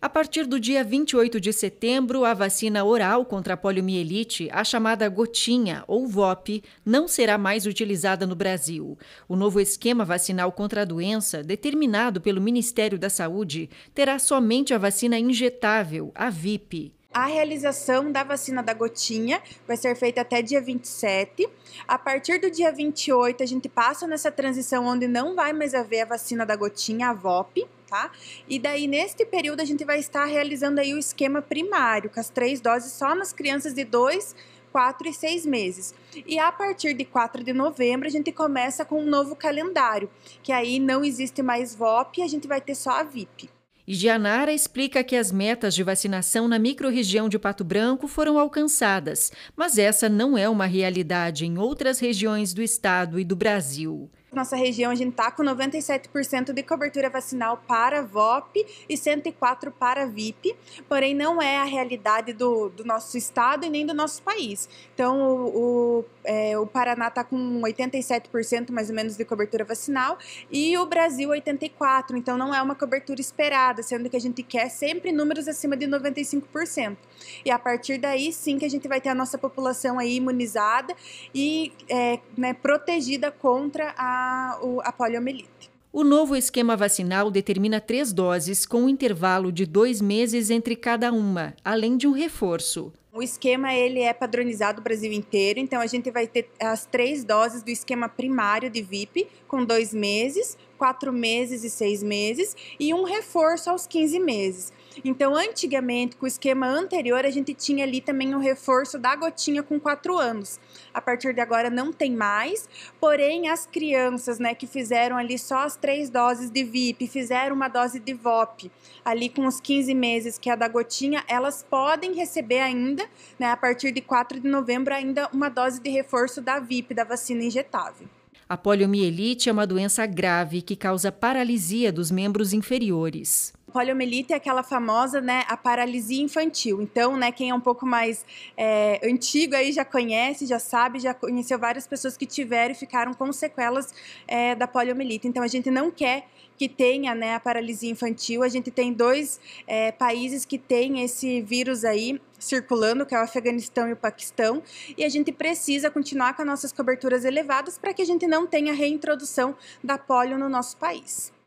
A partir do dia 28 de setembro, a vacina oral contra a poliomielite, a chamada gotinha ou VOP, não será mais utilizada no Brasil. O novo esquema vacinal contra a doença, determinado pelo Ministério da Saúde, terá somente a vacina injetável, a VIP. A realização da vacina da gotinha vai ser feita até dia 27. A partir do dia 28, a gente passa nessa transição onde não vai mais haver a vacina da gotinha, a VOP, tá? E daí, neste período, a gente vai estar realizando aí o esquema primário, com as três doses só nas crianças de 2, 4 e 6 meses. E a partir de 4 de novembro, a gente começa com um novo calendário, que aí não existe mais VOP, a gente vai ter só a VIP. Gianara explica que as metas de vacinação na microrregião de Pato Branco foram alcançadas, mas essa não é uma realidade em outras regiões do estado e do Brasil. Nossa região, a gente está com 97% de cobertura vacinal para VOP e 104% para VIP, porém não é a realidade do, do nosso estado e nem do nosso país. Então, o, o, é, o Paraná está com 87% mais ou menos de cobertura vacinal e o Brasil 84%, então não é uma cobertura esperada, sendo que a gente quer sempre números acima de 95%. E a partir daí, sim, que a gente vai ter a nossa população aí imunizada e é, né, protegida contra a a, a poliomielite. O novo esquema vacinal determina três doses com um intervalo de dois meses entre cada uma, além de um reforço. O esquema ele é padronizado o Brasil inteiro, então a gente vai ter as três doses do esquema primário de VIP com dois meses, quatro meses e seis meses e um reforço aos 15 meses. Então, antigamente, com o esquema anterior, a gente tinha ali também o um reforço da gotinha com quatro anos. A partir de agora não tem mais, porém, as crianças né, que fizeram ali só as três doses de VIP, fizeram uma dose de VOP ali com os 15 meses, que é a da gotinha, elas podem receber ainda ainda, né, a partir de 4 de novembro, ainda uma dose de reforço da VIP, da vacina injetável. A poliomielite é uma doença grave que causa paralisia dos membros inferiores poliomielite é aquela famosa, né, a paralisia infantil. Então, né, quem é um pouco mais é, antigo aí já conhece, já sabe, já conheceu várias pessoas que tiveram e ficaram com sequelas é, da poliomielite. Então, a gente não quer que tenha né, a paralisia infantil. A gente tem dois é, países que têm esse vírus aí circulando, que é o Afeganistão e o Paquistão, e a gente precisa continuar com as nossas coberturas elevadas para que a gente não tenha reintrodução da polio no nosso país.